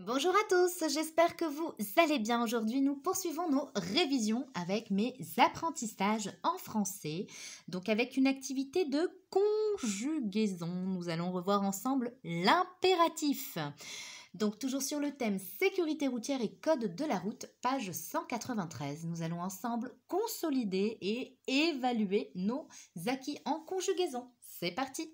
Bonjour à tous, j'espère que vous allez bien. Aujourd'hui, nous poursuivons nos révisions avec mes apprentissages en français, donc avec une activité de conjugaison. Nous allons revoir ensemble l'impératif. Donc toujours sur le thème sécurité routière et code de la route, page 193. Nous allons ensemble consolider et évaluer nos acquis en conjugaison. C'est parti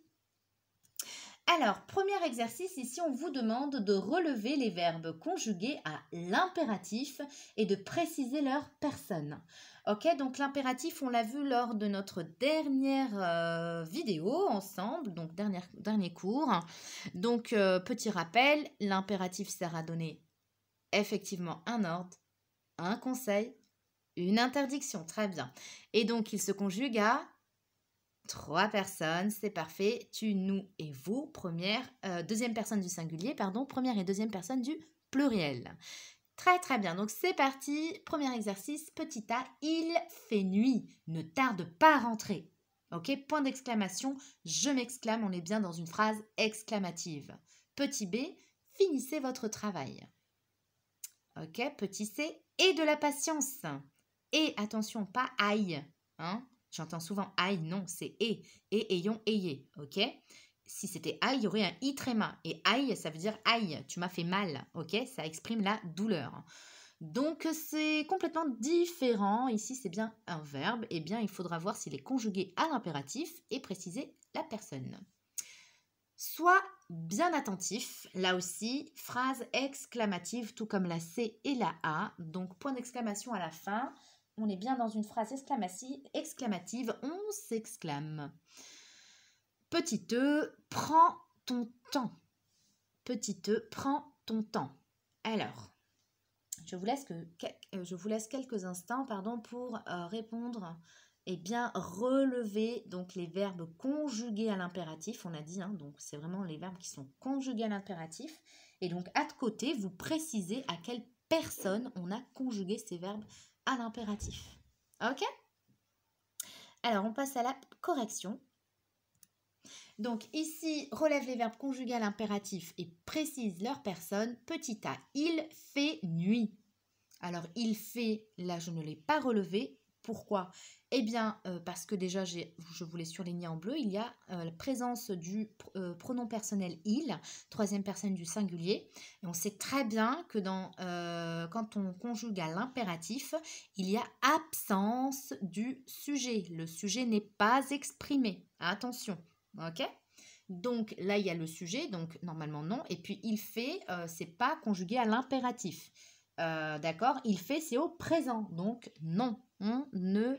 alors, premier exercice, ici on vous demande de relever les verbes conjugués à l'impératif et de préciser leur personne. Ok, donc l'impératif, on l'a vu lors de notre dernière euh, vidéo ensemble, donc dernier cours. Donc, euh, petit rappel, l'impératif sert à donner effectivement un ordre, un conseil, une interdiction, très bien. Et donc, il se conjugue à Trois personnes, c'est parfait. Tu, nous et vous, première, euh, deuxième personne du singulier, pardon, première et deuxième personne du pluriel. Très très bien, donc c'est parti. Premier exercice, petit a, il fait nuit. Ne tarde pas à rentrer. Ok, point d'exclamation, je m'exclame, on est bien dans une phrase exclamative. Petit b, finissez votre travail. Ok, petit c, et de la patience. Et attention, pas aïe. Hein J'entends souvent aïe, non, c'est et, et ayons, ayez, ok Si c'était aïe, il y aurait un i tréma. Et aïe, ça veut dire aïe, tu m'as fait mal, ok Ça exprime la douleur. Donc c'est complètement différent. Ici, c'est bien un verbe. et eh bien, il faudra voir s'il est conjugué à l'impératif et préciser la personne. Sois bien attentif. Là aussi, phrase exclamative, tout comme la C et la A. Donc, point d'exclamation à la fin on est bien dans une phrase exclamative, on s'exclame. Petit E, prends ton temps. Petit E, prends ton temps. Alors, je vous laisse, que, euh, je vous laisse quelques instants pardon, pour euh, répondre et bien relever donc les verbes conjugués à l'impératif, on a dit, hein, donc c'est vraiment les verbes qui sont conjugués à l'impératif. Et donc à de côté, vous précisez à quelle personne on a conjugué ces verbes l'impératif. Ok Alors, on passe à la correction. Donc ici, relève les verbes conjugales impératifs et précise leur personne. Petit a, il fait nuit. Alors il fait, là je ne l'ai pas relevé, pourquoi Eh bien, euh, parce que déjà, je vous l'ai surligné en bleu, il y a euh, la présence du euh, pronom personnel il, troisième personne du singulier. Et on sait très bien que dans, quand on conjugue à l'impératif, il y a absence du sujet. Le sujet n'est pas exprimé. Attention, ok donc là, il y a le sujet, donc normalement non. Et puis il fait, c'est pas conjugué à l'impératif. Euh, d'accord Il fait c'est au présent. Donc non, on ne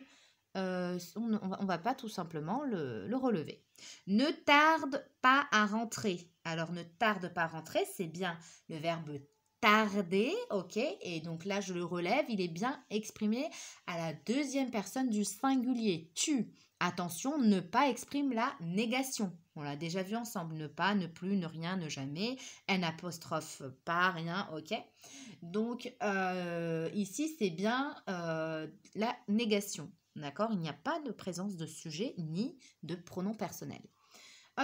euh, on, va pas tout simplement le, le, relever. Ne tarde pas à rentrer. Alors ne tarde pas à rentrer, c'est bien le verbe tardé, ok Et donc là, je le relève, il est bien exprimé à la deuxième personne du singulier. Tu. Attention, ne pas exprime la négation. On l'a déjà vu ensemble. Ne pas, ne plus, ne rien, ne jamais. N apostrophe pas, rien, ok Donc euh, ici, c'est bien euh, la négation. D'accord Il n'y a pas de présence de sujet ni de pronom personnel.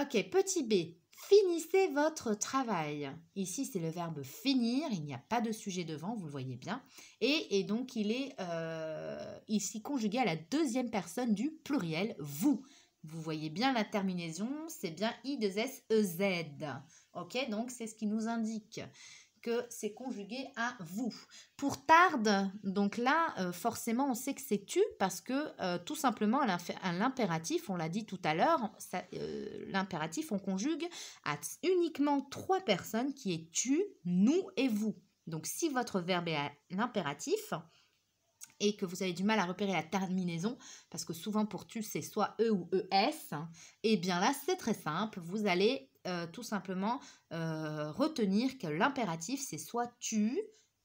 Ok, petit b, finissez votre travail. Ici, c'est le verbe finir, il n'y a pas de sujet devant, vous le voyez bien. Et, donc, il est euh, ici conjugué à la deuxième personne du pluriel, vous. Vous voyez bien la terminaison, c'est bien I2S-E-Z. Ok, donc c'est ce qui nous indique que c'est conjugué à vous. Pour tarde, donc là, euh, forcément, on sait que c'est tu parce que euh, tout simplement, à l'impératif, on l'a dit tout à l'heure, euh, l'impératif, on conjugue à uniquement trois personnes qui est tu, nous et vous. Donc si votre verbe est à l'impératif, et que vous avez du mal à repérer la terminaison, parce que souvent pour tu c'est soit e ou es, et hein, eh bien là c'est très simple, vous allez euh, tout simplement euh, retenir que l'impératif, c'est soit tu,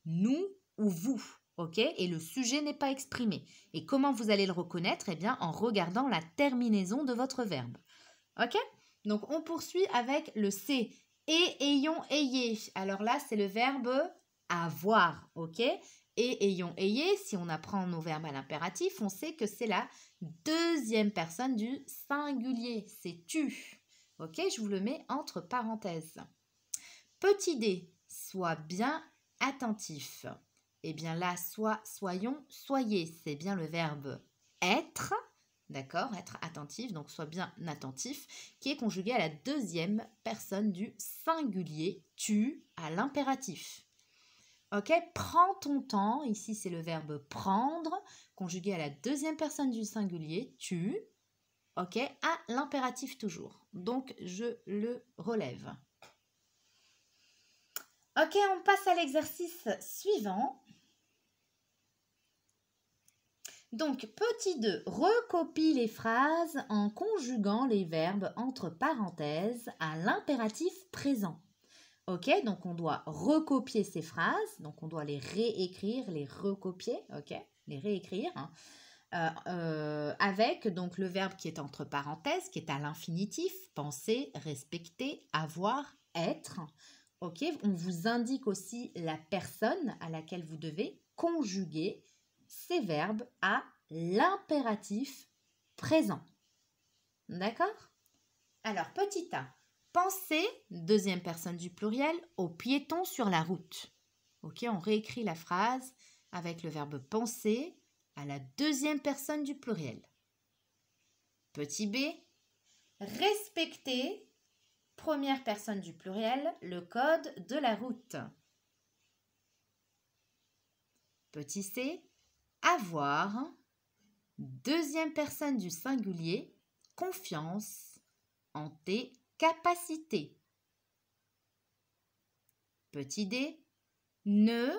nous ou vous. OK Et le sujet n'est pas exprimé. Et comment vous allez le reconnaître Eh bien, en regardant la terminaison de votre verbe. OK Donc, on poursuit avec le C. Et ayons ayé. Alors là, c'est le verbe avoir. OK et ayons ayé, si on apprend nos verbes à l'impératif, on sait que c'est la deuxième personne du singulier. C'est tu. Ok, je vous le mets entre parenthèses. Petit D, sois bien attentif. Eh bien là, soit, soyons, soyez, c'est bien le verbe être, d'accord Être attentif, donc sois bien attentif, qui est conjugué à la deuxième personne du singulier, tu, à l'impératif. Ok, prends ton temps, ici c'est le verbe prendre, conjugué à la deuxième personne du singulier, tu, OK À l'impératif toujours. Donc, je le relève. OK, on passe à l'exercice suivant. Donc, petit 2, recopie les phrases en conjuguant les verbes entre parenthèses à l'impératif présent. Ok, donc on doit recopier ces phrases, donc on doit les réécrire, les recopier, ok, les réécrire. Hein. Euh, euh, avec donc le verbe qui est entre parenthèses, qui est à l'infinitif, penser, respecter, avoir, être. Ok, on vous indique aussi la personne à laquelle vous devez conjuguer ces verbes à l'impératif présent. D'accord Alors, petit a, Penser, deuxième personne du pluriel, au piéton sur la route. Ok, on réécrit la phrase avec le verbe penser à la deuxième personne du pluriel. Petit b, respecter, première personne du pluriel, le code de la route. Petit c, avoir, deuxième personne du singulier, confiance en tes capacités. Petit d, ne,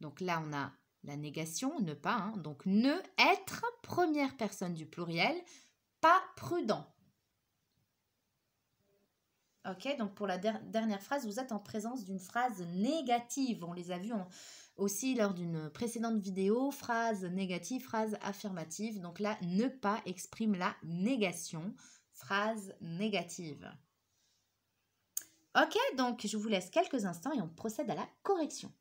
donc là on a la négation, ne pas. Hein. Donc ne être, première personne du pluriel, pas prudent. Ok, donc pour la dernière phrase, vous êtes en présence d'une phrase négative. On les a vues aussi lors d'une précédente vidéo, phrase négative, phrase affirmative. Donc là, ne pas exprime la négation, phrase négative. Ok, donc je vous laisse quelques instants et on procède à la correction.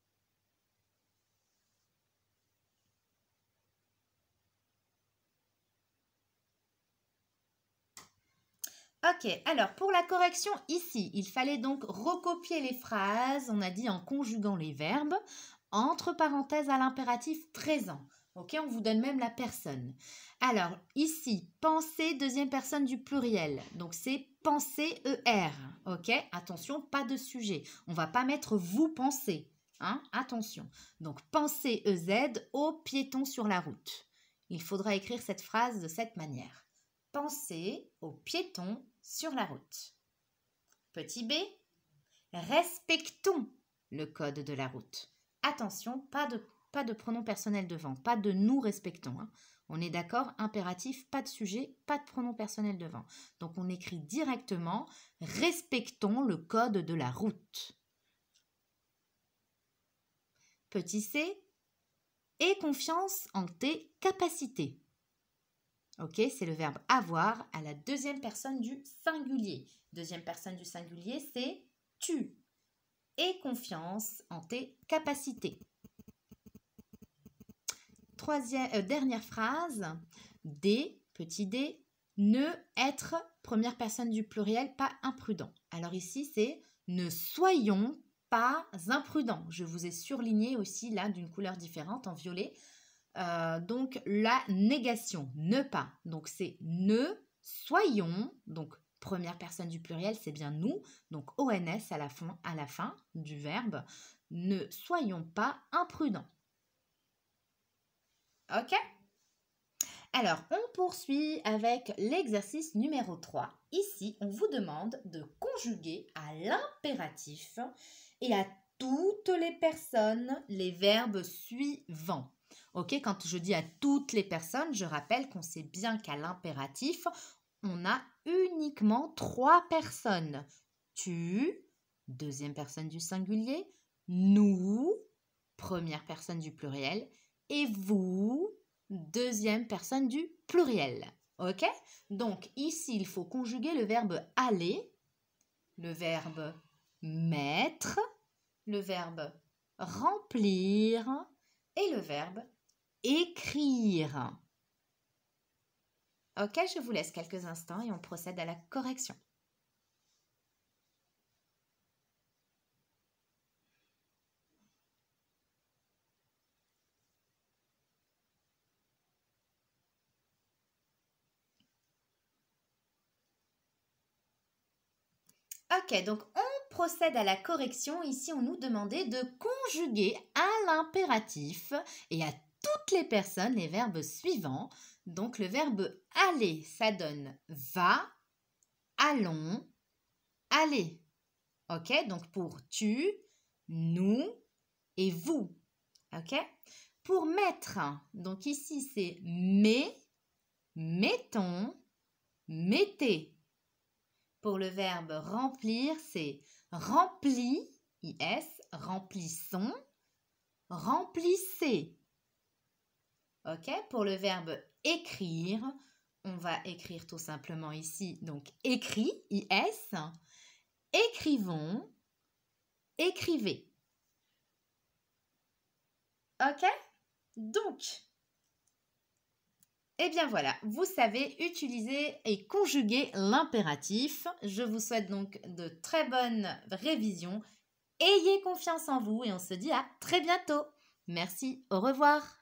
Ok, alors pour la correction ici, il fallait donc recopier les phrases, on a dit en conjuguant les verbes, entre parenthèses à l'impératif présent. Ok, on vous donne même la personne. Alors ici, penser, deuxième personne du pluriel. Donc c'est penser ER. Ok, attention, pas de sujet. On va pas mettre vous pensez. Hein attention. Donc penser EZ au piéton sur la route. Il faudra écrire cette phrase de cette manière. Penser au piéton sur la route. Petit b, respectons le code de la route. Attention, pas de, pas de pronom personnel devant, pas de nous respectons. Hein. On est d'accord, impératif, pas de sujet, pas de pronom personnel devant. Donc on écrit directement respectons le code de la route. Petit c, aie confiance en tes capacités. Ok, c'est le verbe avoir à la deuxième personne du singulier. Deuxième personne du singulier, c'est tu. Et confiance en tes capacités. Troisième, euh, dernière phrase. D, petit d, ne être, première personne du pluriel, pas imprudent. Alors ici, c'est ne soyons pas imprudents. Je vous ai surligné aussi là d'une couleur différente en violet euh, donc la négation, ne pas. Donc c'est ne soyons, donc première personne du pluriel, c'est bien nous, donc ONS à la fin, à la fin du verbe, ne soyons pas imprudents. Ok Alors, on poursuit avec l'exercice numéro 3. Ici, on vous demande de conjuguer à l'impératif et à toutes les personnes les verbes suivants. Ok, quand je dis à toutes les personnes, je rappelle qu'on sait bien qu'à l'impératif, on a uniquement trois personnes. Tu, deuxième personne du singulier, nous, première personne du pluriel, et vous, deuxième personne du pluriel. Ok Donc ici, il faut conjuguer le verbe aller, le verbe mettre, le verbe remplir et le verbe écrire. Ok, je vous laisse quelques instants et on procède à la correction. Ok, donc on procède à la correction. Ici, on nous demandait de conjuguer à l'impératif et à les personnes les verbes suivants. Donc le verbe aller, ça donne va, allons, allez. OK Donc pour tu, nous et vous. OK Pour mettre, donc ici c'est mais, mettons, mettez. Pour le verbe remplir, c'est rempli, IS, remplissons, remplissez. OK Pour le verbe écrire, on va écrire tout simplement ici, donc écrit, IS. Écrivons, écrivez. OK Donc, eh bien voilà, vous savez utiliser et conjuguer l'impératif. Je vous souhaite donc de très bonnes révisions. Ayez confiance en vous et on se dit à très bientôt. Merci, au revoir.